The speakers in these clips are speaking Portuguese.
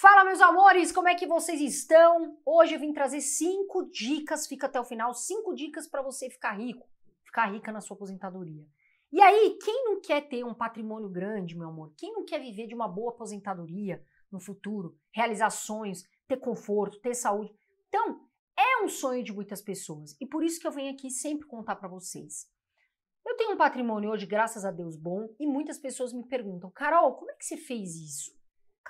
Fala, meus amores, como é que vocês estão? Hoje eu vim trazer cinco dicas, fica até o final, cinco dicas para você ficar rico, ficar rica na sua aposentadoria. E aí, quem não quer ter um patrimônio grande, meu amor? Quem não quer viver de uma boa aposentadoria no futuro, realizar sonhos, ter conforto, ter saúde? Então, é um sonho de muitas pessoas e por isso que eu venho aqui sempre contar para vocês. Eu tenho um patrimônio hoje, graças a Deus, bom e muitas pessoas me perguntam, Carol, como é que você fez isso?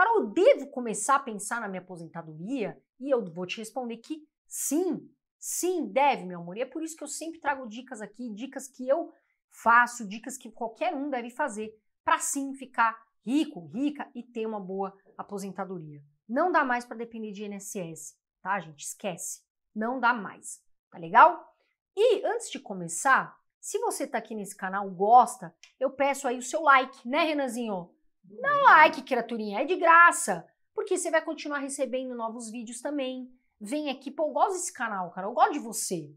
Carol, devo começar a pensar na minha aposentadoria? E eu vou te responder que sim, sim, deve, meu amor. E é por isso que eu sempre trago dicas aqui, dicas que eu faço, dicas que qualquer um deve fazer para sim ficar rico, rica e ter uma boa aposentadoria. Não dá mais para depender de INSS, tá, gente? Esquece. Não dá mais. Tá legal? E antes de começar, se você tá aqui nesse canal, gosta, eu peço aí o seu like, né, Renanzinho? Não, ai, que criaturinha, é de graça. Porque você vai continuar recebendo novos vídeos também. Vem aqui, pô, eu gosto desse canal, cara, eu gosto de você.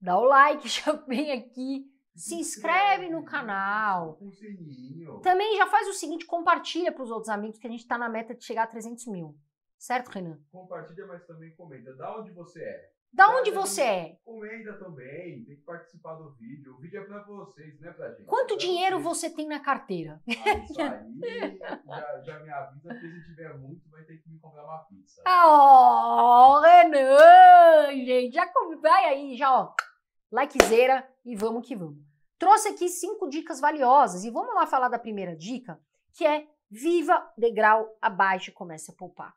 Dá o like, já vem aqui, se inscreve no canal. Também já faz o seguinte, compartilha para os outros amigos que a gente está na meta de chegar a 300 mil. Certo, Renan? Compartilha, mas também comenta. Da onde você é? Da onde você é? Comenta também, tem que participar do vídeo. O vídeo é para vocês, não é pra gente. Quanto pra dinheiro vocês. você tem na carteira? Ah, isso aí, já, já me avisa que se tiver muito, vai ter que me comprar uma pizza. Ah, oh, Renan, gente, já come, vai aí, já ó, likezera e vamos que vamos. Trouxe aqui cinco dicas valiosas e vamos lá falar da primeira dica, que é viva degrau abaixo e comece a poupar.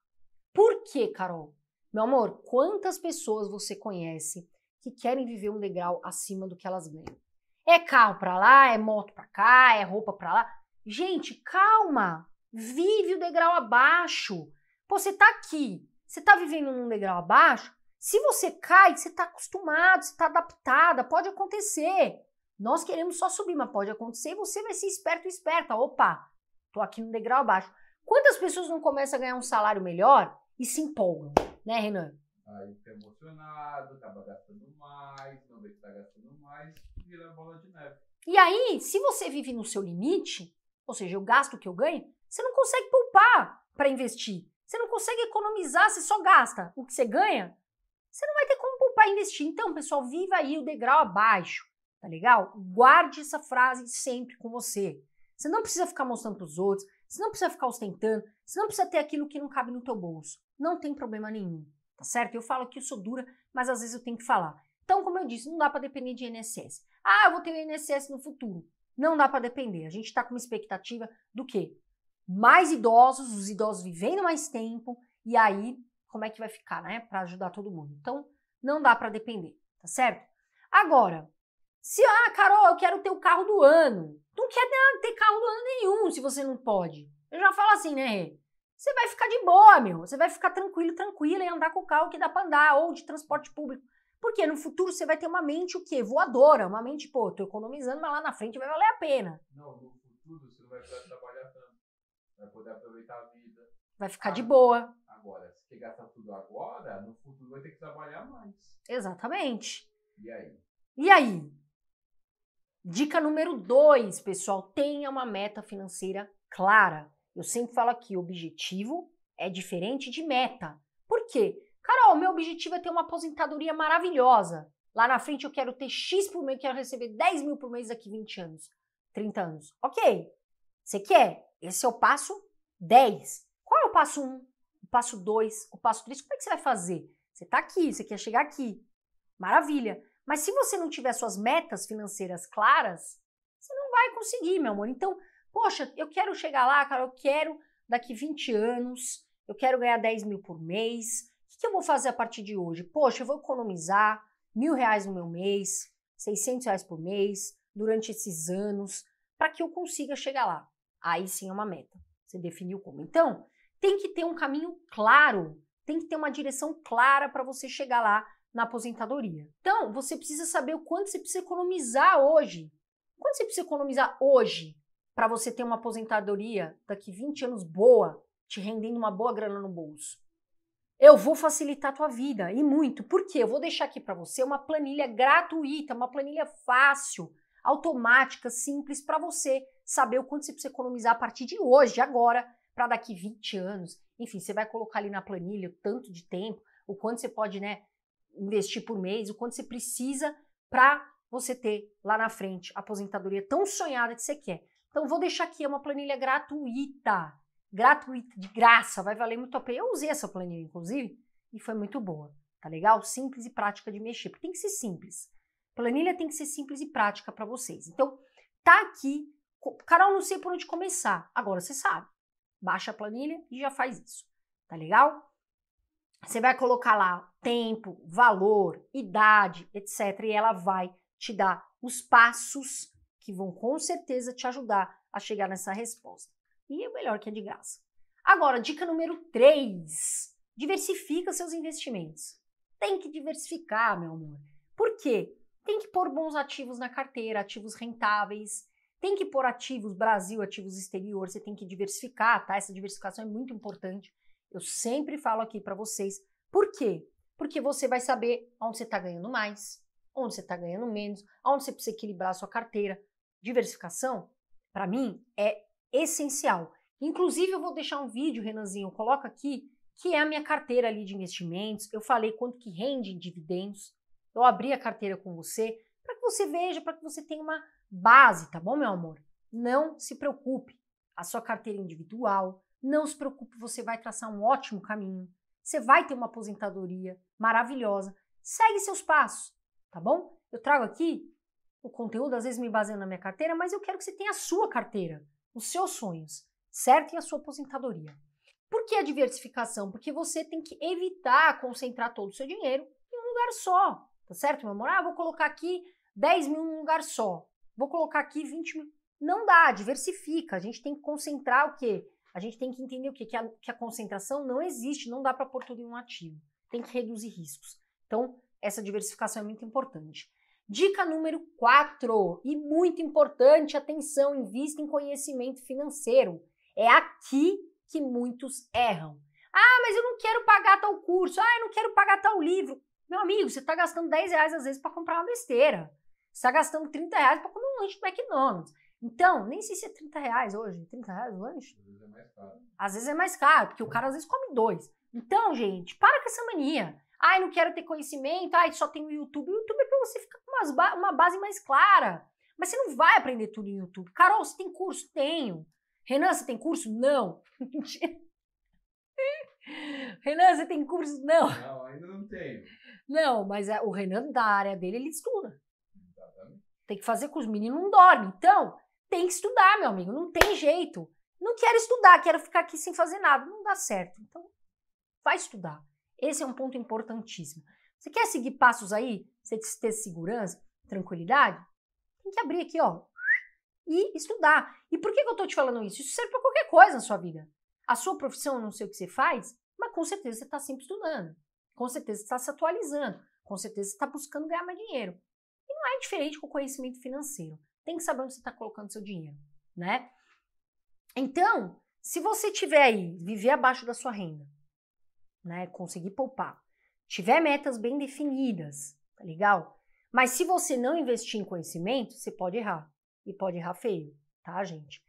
Por quê, Carol? Meu amor, quantas pessoas você conhece que querem viver um degrau acima do que elas ganham? É carro para lá, é moto para cá, é roupa para lá. Gente, calma. Vive o degrau abaixo. Pô, você tá aqui, você tá vivendo num degrau abaixo, se você cai, você tá acostumado, você tá adaptada, pode acontecer. Nós queremos só subir, mas pode acontecer e você vai ser esperto esperta. Opa, tô aqui no degrau abaixo. Quantas pessoas não começam a ganhar um salário melhor e se empolgam? Né, Renan? Aí fica emocionado, acaba gastando mais, não vê que tá gastando mais, vira bola de neve. E aí, se você vive no seu limite, ou seja, eu gasto o que eu ganho, você não consegue poupar para investir. Você não consegue economizar, você só gasta o que você ganha. Você não vai ter como poupar e investir. Então, pessoal, viva aí o degrau abaixo, tá legal? Guarde essa frase sempre com você. Você não precisa ficar mostrando para os outros, você não precisa ficar ostentando, você não precisa ter aquilo que não cabe no teu bolso. Não tem problema nenhum, tá certo? Eu falo que eu sou dura, mas às vezes eu tenho que falar. Então, como eu disse, não dá para depender de INSS. Ah, eu vou ter o INSS no futuro. Não dá para depender. A gente está com uma expectativa do quê? Mais idosos, os idosos vivendo mais tempo, e aí como é que vai ficar, né? Para ajudar todo mundo. Então, não dá para depender, tá certo? Agora, se, ah, Carol, eu quero ter o carro do ano quer ter carro do ano nenhum se você não pode. Eu já falo assim, né, Você vai ficar de boa, meu. Você vai ficar tranquilo, tranquila e andar com o carro que dá pra andar, ou de transporte público. Porque no futuro você vai ter uma mente o quê? Voadora. Uma mente, pô, tô economizando, mas lá na frente vai valer a pena. Não, no futuro você não vai precisar trabalhar tanto. Vai poder aproveitar a vida. Vai ficar ah, de boa. Agora, se pegar tudo agora, no futuro vai ter que trabalhar mais. Exatamente. E aí? E aí? Dica número 2, pessoal, tenha uma meta financeira clara. Eu sempre falo aqui, objetivo é diferente de meta. Por quê? Carol, meu objetivo é ter uma aposentadoria maravilhosa. Lá na frente eu quero ter X por mês, quero receber 10 mil por mês daqui 20 anos, 30 anos. Ok, você quer? Esse é o passo 10. Qual é o passo 1? O passo 2? O passo 3? Como é que você vai fazer? Você está aqui, você quer chegar aqui. Maravilha. Mas se você não tiver suas metas financeiras claras, você não vai conseguir, meu amor. Então, poxa, eu quero chegar lá, cara, eu quero daqui 20 anos, eu quero ganhar 10 mil por mês. O que, que eu vou fazer a partir de hoje? Poxa, eu vou economizar mil reais no meu mês, 600 reais por mês, durante esses anos, para que eu consiga chegar lá. Aí sim é uma meta. Você definiu como. Então, tem que ter um caminho claro, tem que ter uma direção clara para você chegar lá na aposentadoria. Então, você precisa saber o quanto você precisa economizar hoje. Quanto você precisa economizar hoje para você ter uma aposentadoria daqui 20 anos boa, te rendendo uma boa grana no bolso? Eu vou facilitar a tua vida e muito. Por quê? Eu vou deixar aqui para você uma planilha gratuita, uma planilha fácil, automática, simples para você saber o quanto você precisa economizar a partir de hoje, agora, para daqui 20 anos. Enfim, você vai colocar ali na planilha o tanto de tempo, o quanto você pode, né, investir por mês, o quanto você precisa para você ter lá na frente a aposentadoria tão sonhada que você quer. Então vou deixar aqui, é uma planilha gratuita, gratuita, de graça, vai valer muito a pena. Eu usei essa planilha, inclusive, e foi muito boa, tá legal? Simples e prática de mexer, porque tem que ser simples. Planilha tem que ser simples e prática para vocês. Então, tá aqui. Carol, não sei por onde começar. Agora você sabe. Baixa a planilha e já faz isso. Tá legal? Você vai colocar lá tempo, valor, idade, etc. E ela vai te dar os passos que vão com certeza te ajudar a chegar nessa resposta. E é melhor que é de graça. Agora, dica número 3: diversifica seus investimentos. Tem que diversificar, meu amor. Por quê? Tem que pôr bons ativos na carteira, ativos rentáveis. Tem que pôr ativos Brasil, ativos exterior, você tem que diversificar, tá? Essa diversificação é muito importante. Eu sempre falo aqui para vocês. Por quê? Porque você vai saber onde você está ganhando mais, onde você está ganhando menos, onde você precisa equilibrar a sua carteira. Diversificação, para mim, é essencial. Inclusive, eu vou deixar um vídeo, Renanzinho, coloca aqui, que é a minha carteira ali de investimentos. Eu falei quanto que rende em dividendos. Eu abri a carteira com você para que você veja, para que você tenha uma base, tá bom, meu amor? Não se preocupe. A sua carteira é individual, não se preocupe, você vai traçar um ótimo caminho. Você vai ter uma aposentadoria maravilhosa. Segue seus passos, tá bom? Eu trago aqui o conteúdo, às vezes me baseando na minha carteira, mas eu quero que você tenha a sua carteira, os seus sonhos, certo? E a sua aposentadoria. Por que a diversificação? Porque você tem que evitar concentrar todo o seu dinheiro em um lugar só, tá certo, meu amor? Ah, vou colocar aqui 10 mil em um lugar só, vou colocar aqui 20 mil. Não dá, diversifica. A gente tem que concentrar o quê? a gente tem que entender o quê? Que a, que a concentração não existe, não dá para pôr tudo em um ativo. Tem que reduzir riscos. Então, essa diversificação é muito importante. Dica número 4, e muito importante, atenção, invista em conhecimento financeiro. É aqui que muitos erram. Ah, mas eu não quero pagar tal curso. Ah, eu não quero pagar tal livro. Meu amigo, você está gastando 10 reais às vezes para comprar uma besteira. Você está gastando 30 reais para comer um lanche do McDonald's. Então, nem sei se é 30 reais hoje, 30 reais o lanche. Às vezes é mais caro. Às vezes é mais caro, porque o é. cara às vezes come dois. Então, gente, para com essa mania. Ai, não quero ter conhecimento, ai, só tem o YouTube. O YouTube é pra você ficar com ba uma base mais clara. Mas você não vai aprender tudo no YouTube. Carol, você tem curso? Tenho. Renan, você tem curso? Não. Renan, você tem curso? Não. Não, ainda não tenho. Não, mas é, o Renan, da área dele, ele estuda. Tem que fazer com os meninos, não dorme. Então, tem que estudar, meu amigo, não tem jeito. Não quero estudar, quero ficar aqui sem fazer nada, não dá certo. Então, vai estudar. Esse é um ponto importantíssimo. Você quer seguir passos aí? Você ter segurança, tranquilidade? Tem que abrir aqui, ó, e estudar. E por que, que eu estou te falando isso? Isso serve para qualquer coisa na sua vida. A sua profissão, eu não sei o que você faz, mas com certeza você está sempre estudando. Com certeza você está se atualizando. Com certeza você está buscando ganhar mais dinheiro. E não é diferente com o conhecimento financeiro tem que saber onde você está colocando seu dinheiro, né? Então, se você tiver aí, viver abaixo da sua renda, né, conseguir poupar, tiver metas bem definidas, tá legal? Mas se você não investir em conhecimento, você pode errar. E pode errar feio, tá, gente?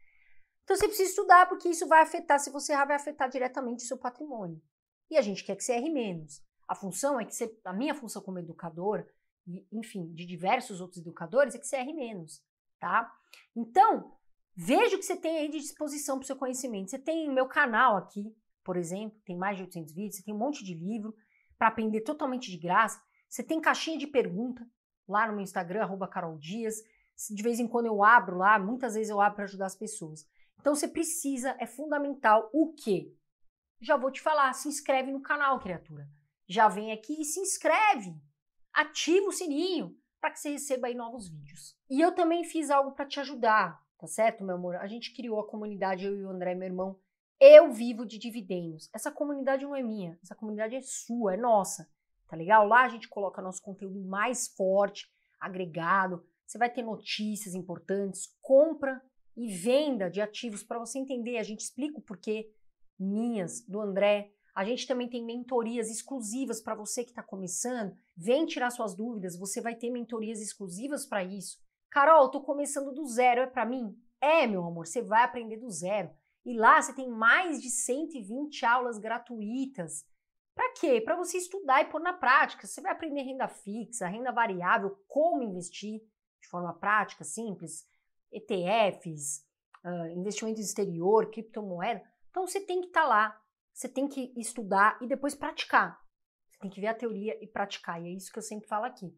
Então você precisa estudar, porque isso vai afetar, se você errar, vai afetar diretamente o seu patrimônio. E a gente quer que você erre menos. A função é que você, a minha função como educadora, e, enfim, de diversos outros educadores, é que você erre menos tá? Então, veja o que você tem aí de disposição para o seu conhecimento. Você tem o meu canal aqui, por exemplo, tem mais de 800 vídeos, você tem um monte de livro para aprender totalmente de graça. Você tem caixinha de pergunta lá no meu Instagram, arroba Carol Dias. De vez em quando eu abro lá, muitas vezes eu abro para ajudar as pessoas. Então você precisa, é fundamental o quê? Já vou te falar, se inscreve no canal, criatura. Já vem aqui e se inscreve. Ativa o sininho para que você receba aí novos vídeos. E eu também fiz algo para te ajudar, tá certo, meu amor? A gente criou a comunidade, eu e o André, meu irmão. Eu vivo de dividendos. Essa comunidade não é minha, essa comunidade é sua, é nossa, tá legal? Lá a gente coloca nosso conteúdo mais forte, agregado. Você vai ter notícias importantes, compra e venda de ativos para você entender. A gente explica o porquê, minhas, do André. A gente também tem mentorias exclusivas para você que está começando. Vem tirar suas dúvidas, você vai ter mentorias exclusivas para isso. Carol, tô começando do zero, é para mim? É, meu amor, você vai aprender do zero. E lá você tem mais de 120 aulas gratuitas. Para quê? Para você estudar e pôr na prática. Você vai aprender renda fixa, renda variável, como investir de forma prática, simples, ETFs, uh, investimento exterior, criptomoeda. Então você tem que estar tá lá, você tem que estudar e depois praticar. Você tem que ver a teoria e praticar. E é isso que eu sempre falo aqui.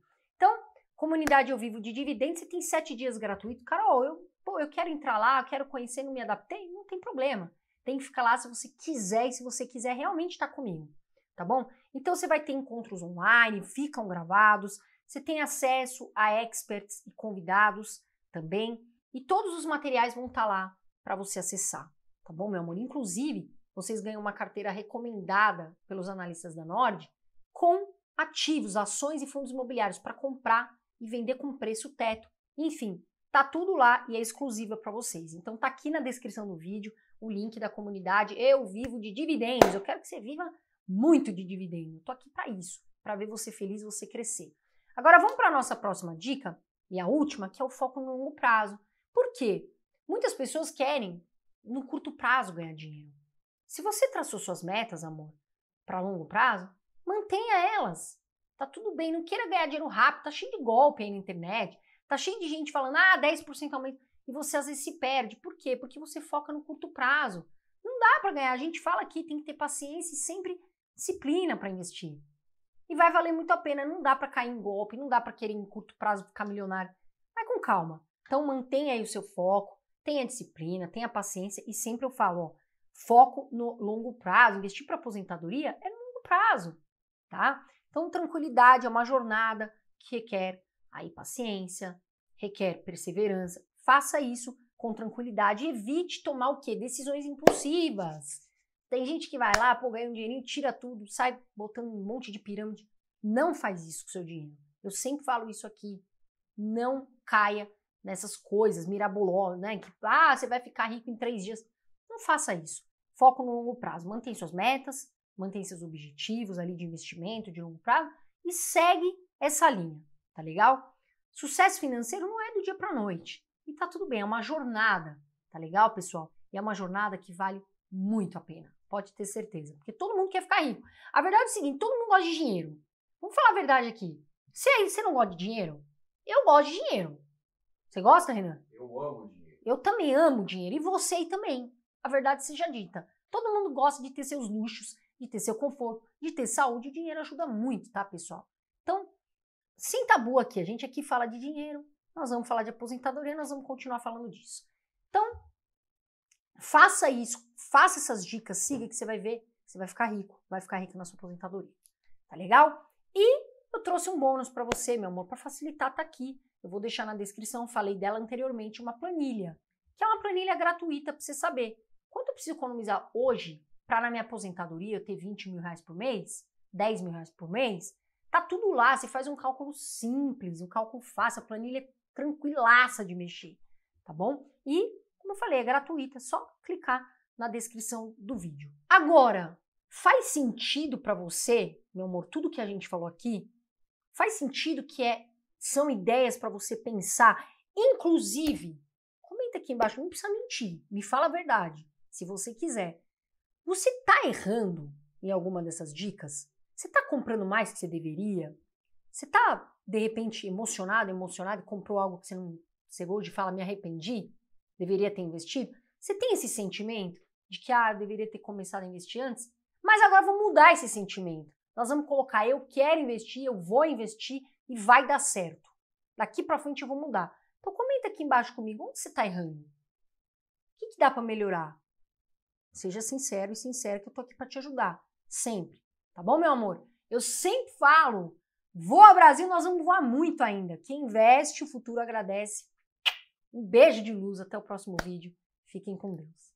Comunidade ao vivo de dividendos, você tem sete dias gratuito. Carol, eu, pô, eu quero entrar lá, eu quero conhecer, não me adaptei. Não tem problema. Tem que ficar lá se você quiser e se você quiser realmente estar tá comigo, tá bom? Então você vai ter encontros online, ficam gravados, você tem acesso a experts e convidados também, e todos os materiais vão estar tá lá para você acessar, tá bom, meu amor? Inclusive, vocês ganham uma carteira recomendada pelos analistas da Nord com ativos, ações e fundos imobiliários para comprar e vender com preço teto. Enfim, tá tudo lá e é exclusiva para vocês. Então tá aqui na descrição do vídeo o link da comunidade Eu Vivo de Dividendos. Eu quero que você viva muito de dividendos. Tô aqui para isso, para ver você feliz, você crescer. Agora vamos para nossa próxima dica e a última, que é o foco no longo prazo. Por quê? Muitas pessoas querem no curto prazo ganhar dinheiro. Se você traçou suas metas, amor, para longo prazo, mantenha elas tá tudo bem, não queira ganhar dinheiro rápido, tá cheio de golpe aí na internet, tá cheio de gente falando, ah, 10% aumento, e você às vezes se perde. Por quê? Porque você foca no curto prazo. Não dá para ganhar, a gente fala aqui, tem que ter paciência e sempre disciplina para investir. E vai valer muito a pena, não dá para cair em golpe, não dá para querer em curto prazo ficar milionário. Vai com calma. Então mantenha aí o seu foco, tenha disciplina, tenha paciência e sempre eu falo, ó, foco no longo prazo, investir para aposentadoria é no longo prazo, tá? Então, tranquilidade é uma jornada que requer aí paciência, requer perseverança. Faça isso com tranquilidade. Evite tomar o quê? Decisões impulsivas. Tem gente que vai lá, pô, ganha um dinheirinho, tira tudo, sai botando um monte de pirâmide. Não faz isso com seu dinheiro. Eu sempre falo isso aqui. Não caia nessas coisas mirabolosas, né? Que ah, você vai ficar rico em três dias. Não faça isso. Foco no longo prazo. Mantém suas metas, mantém seus objetivos ali de investimento de longo prazo e segue essa linha, tá legal? Sucesso financeiro não é do dia para noite e tá tudo bem, é uma jornada, tá legal, pessoal? E é uma jornada que vale muito a pena, pode ter certeza, porque todo mundo quer ficar rico. A verdade é o seguinte, todo mundo gosta de dinheiro. Vamos falar a verdade aqui. Você, você não gosta de dinheiro? Eu gosto de dinheiro. Você gosta, Renan? Eu amo dinheiro. Eu também amo dinheiro e você também. A verdade seja dita. Todo mundo gosta de ter seus luxos, de ter seu conforto, de ter saúde. O dinheiro ajuda muito, tá, pessoal? Então, sem tabu aqui, a gente aqui fala de dinheiro, nós vamos falar de aposentadoria, nós vamos continuar falando disso. Então, faça isso, faça essas dicas, siga que você vai ver, você vai ficar rico, vai ficar rico na sua aposentadoria. Tá legal? E eu trouxe um bônus para você, meu amor, para facilitar, tá aqui. Eu vou deixar na descrição, falei dela anteriormente, uma planilha, que é uma planilha gratuita para você saber quanto eu preciso economizar hoje para na minha aposentadoria eu ter 20 mil reais por mês, 10 mil reais por mês, tá tudo lá. Você faz um cálculo simples, um cálculo fácil, a planilha é tranquilaça de mexer, tá bom? E, como eu falei, é gratuita, é só clicar na descrição do vídeo. Agora, faz sentido para você, meu amor, tudo que a gente falou aqui? Faz sentido que é são ideias para você pensar, inclusive, comenta aqui embaixo, não precisa mentir, me fala a verdade, se você quiser. Você está errando em alguma dessas dicas? Você está comprando mais que você deveria? Você está, de repente, emocionado, emocionado, e comprou algo que você não chegou de fala, me arrependi, deveria ter investido? Você tem esse sentimento de que, ah, eu deveria ter começado a investir antes? Mas agora vou mudar esse sentimento. Nós vamos colocar, eu quero investir, eu vou investir e vai dar certo. Daqui para frente eu vou mudar. Então comenta aqui embaixo comigo onde você está errando. O que, que dá para melhorar? Seja sincero e sincero que eu tô aqui para te ajudar, sempre. Tá bom, meu amor? Eu sempre falo, voa Brasil, nós vamos voar muito ainda. Quem investe, o futuro agradece. Um beijo de luz, até o próximo vídeo. Fiquem com Deus.